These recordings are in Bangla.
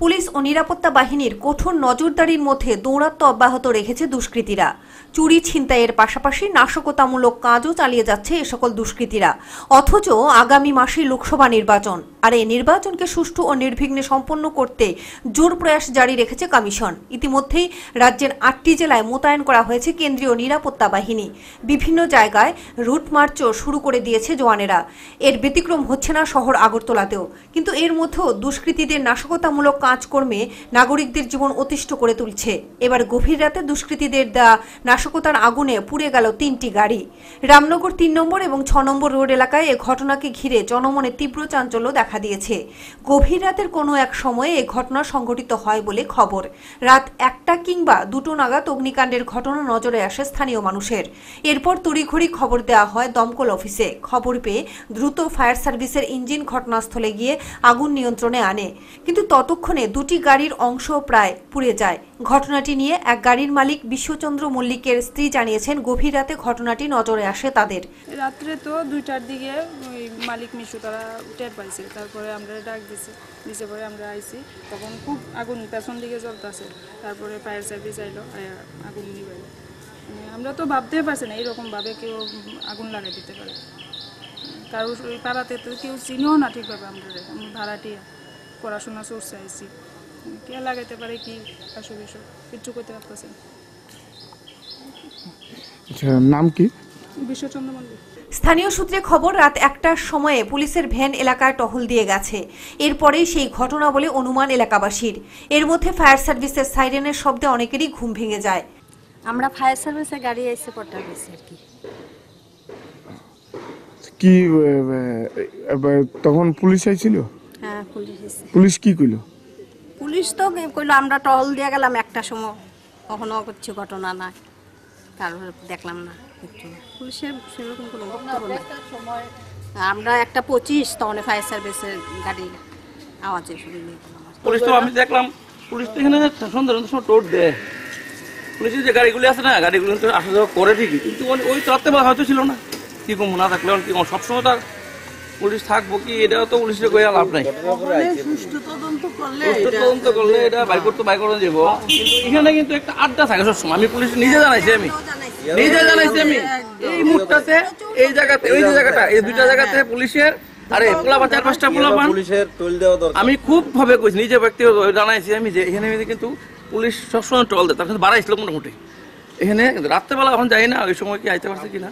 পুলিশ ও নিরাপত্তা বাহিনীর কঠোর নজরদারির মধ্যে দৌড়াত্ম অব্যাহত রেখেছে দুষ্কৃতীরা চুরি ছিনতাইয়ের পাশাপাশি নাশকতামূলক কাজও চালিয়ে যাচ্ছে এ সকল দুষ্কৃতীরা অথচ আগামী মাসে লোকসভা নির্বাচন আর এই নির্বাচনকে সুষ্ঠু ও নির্বিঘ্নে সম্পন্ন করতে জোর প্রয়াস জারি রেখেছে কমিশন ইতিমধ্যেই রাজ্যের আটটি জেলায় মোতায়েন করা হয়েছে কেন্দ্রীয় নিরাপত্তা বাহিনী বিভিন্ন জায়গায় রুট মার্চও শুরু করে দিয়েছে জওয়ানেরা এর ব্যতিক্রম হচ্ছে না শহর আগরতলাতেও কিন্তু এর মধ্যেও দুষ্কৃতীদের নাশকতামূলক কাজকর্মে নাগরিকদের জীবন অতিষ্ঠ করে তুলছে এবার গভীর রাতে দুষ্কৃতীদের দেওয়া নাশকতার আগুনে পুড়ে গেল তিনটি গাড়ি রামনগর তিন নম্বর এবং ছ নম্বর রোড এলাকায় এ ঘটনাকে ঘিরে জনমনে তীব্র চাঞ্চল্য দেখা দিয়েছে গভীর রাতের কোনো এক সময়ে এ ঘটনা সংঘটিত হয় বলে খবর রাত একটা কিংবা দুটো নাগাদ অগ্নিকাণ্ডের ঘটনা নজরে আসে স্থানীয় মানুষের এরপর তড়িঘড়ি খবর দেওয়া হয় দমকল অফিসে খবর পেয়ে দ্রুত ফায়ার সার্ভিসের ইঞ্জিন ঘটনাস্থলে গিয়ে আগুন নিয়ন্ত্রণে আনে কিন্তু ততক্ষণে পিছনে দুটি গাড়ির অংশ প্রায় পুড়ে যায় ঘটনাটি নিয়ে এক গাড়ির মালিক বিশ্বচন্দ্র মল্লিকের স্ত্রী জানিয়েছেন গভীর রাতে ঘটনাটি নজরে আসে তাদের রাত্রে তো দুইটার দিকে ওই মালিক মিশু তারা টের পাইছে তারপরে আমরা ডাক দিছি নিচে পরে আমরা আইছি তখন খুব আগুন পেছন দিকে জ্বলতেছে তারপরে ফায়ার সার্ভিস আইলো আগুন মানে আমরা তো ভাবতেই পারছি না এইরকমভাবে কেউ আগুন লাগাই দিতে পারে কারোর পাড়াতে তো কেউ চিনিও না ঠিকভাবে আমরা ভাড়াটিয়া পড়াশোনা চর্চা আইসি কে লাগাইতে পারে কি আসো বিষয় কিচ্ছু করতে পারতেছে আচ্ছা, নাম কি বিশ্বচন্দ্র মন্দির স্থানীয় সূত্রে খবর রাত একটার সময়ে পুলিশের ভ্যান এলাকায় টহল দিয়ে গেছে এরপরেই সেই ঘটনা বলে অনুমান এলাকাবাসীর এর মধ্যে ফায়ার সার্ভিসের সাইরেনের শব্দে অনেকেরই ঘুম ভেঙে যায় আমরা ফায়ার সার্ভিসের গাড়ি এসে পড়তে গেছি আর কি কি তখন পুলিশ আইছিল পুলিশ কি কইলো পুলিশ তো কইলো আমরা টহল দিয়ে গেলাম একটা সময় কখনো কিছু ঘটনা নাই তারপরে দেখলাম না কিছু পুলিশের সেরকম কোনো বক্তব্য নেই আমরা একটা পঁচিশ তখন ফায়ার সার্ভিসের গাড়ি আওয়াজে শুনে পুলিশ তো আমি দেখলাম পুলিশ তো এখানে সুন্দর সময় টোট দেয় পুলিশের যে গাড়িগুলি আছে না গাড়িগুলো তো আসা যাওয়া করে ঠিকই কিন্তু ওই তত্ত্বে হয়তো ছিল না কী কম না থাকলে কী সবসময় তার পুলিশ থাকবো কি এটাও তো পুলিশে কইয়া লাভ নাই তদন্ত করলে এটা বাই তো বাই যাব কিন্তু এখানে কিন্তু একটা আড্ডা থাকে সবসময় আমি পুলিশ নিজে জানাইছি আমি নিজে জানাইছি আমি এই মুহূর্তে এই জায়গাতে ওই জায়গাটা এই দুইটা জায়গাতে পুলিশের চার পাঁচটা আমি খুব ভাবে কইছি নিজে ব্যক্তি জানাইছি আমি যে এখানে কিন্তু পুলিশ সবসময় টল দেয় তার কিন্তু বাড়াইছিল মোটামুটি এখানে রাত্রেবেলা এখন যাই না ওই সময় কি আইতে পারছে কিনা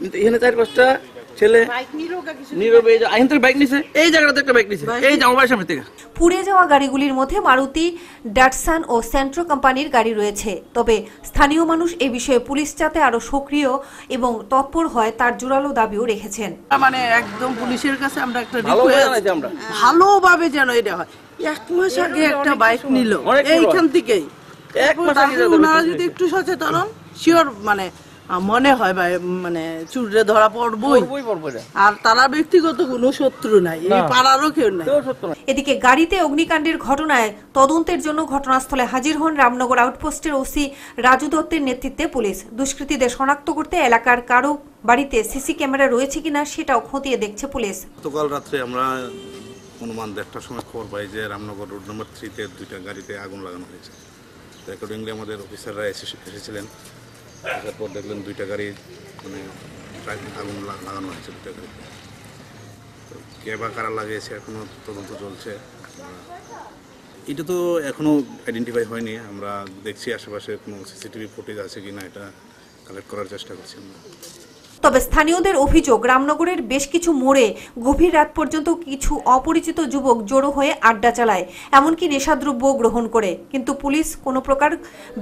কিন্তু এখানে চার পাঁচটা কোম্পানির গাড়ি রয়েছে তবে স্থানীয় মানুষ বিষয়ে পুলিশ যাতে আরো সক্রিয় এবং তৎপর হয় তার জোরালো দাবিও রেখেছেন মানে একদম পুলিশের কাছে আমরা একটা ভালোভাবে যেন এটা হয় এক মাস আগে মানে একটা বাইক নিল এইখান থেকেই যদি একটু সচেতন শিওর মানে মনে হয় ভাই মানে চুরে ধরা পড়বই আর তারা ব্যক্তিগত কোনো শত্রু নাই পাড়ারও কেউ নাই এদিকে গাড়িতে অগ্নিকাণ্ডের ঘটনায় তদন্তের জন্য ঘটনাস্থলে হাজির হন রামনগর আউটপোস্টের ওসি রাজু দত্তের নেতৃত্বে পুলিশ দুষ্কৃতীদের শনাক্ত করতে এলাকার কারো বাড়িতে সিসি ক্যামেরা রয়েছে কিনা সেটাও খতিয়ে দেখছে পুলিশ গতকাল রাত্রে আমরা অনুমান দেড়টার সময় খবর পাই যে রামনগর রোড নম্বর থ্রিতে দুইটা গাড়িতে আগুন লাগানো হয়েছে রেকর্ডিংলি আমাদের অফিসাররা এসে এসেছিলেন তারপর পর দেখলেন দুইটা গাড়ি মানে আগুন লাগানো হয়েছে দুইটা গাড়িতে তো কে বা কারা লাগিয়েছে এখনও তদন্ত চলছে এটা তো এখনও আইডেন্টিফাই হয়নি আমরা দেখছি আশেপাশে কোনো সিসিটিভি ফুটেজ আছে কি না এটা কালেক্ট করার চেষ্টা করছি আমরা তবে স্থানীয়দের অভিযোগ রামনগরের বেশ কিছু মোড়ে গভীর রাত পর্যন্ত কিছু অপরিচিত যুবক জড়ো হয়ে আড্ডা চালায় এমনকি নেশাদ্রব্য গ্রহণ করে কিন্তু পুলিশ কোনো প্রকার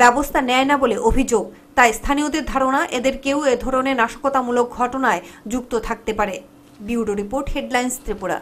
ব্যবস্থা নেয় না বলে অভিযোগ তাই স্থানীয়দের ধারণা এদের কেউ এ ধরনের নাশকতামূলক ঘটনায় যুক্ত থাকতে পারে বিউরো রিপোর্ট হেডলাইন্স ত্রিপুরা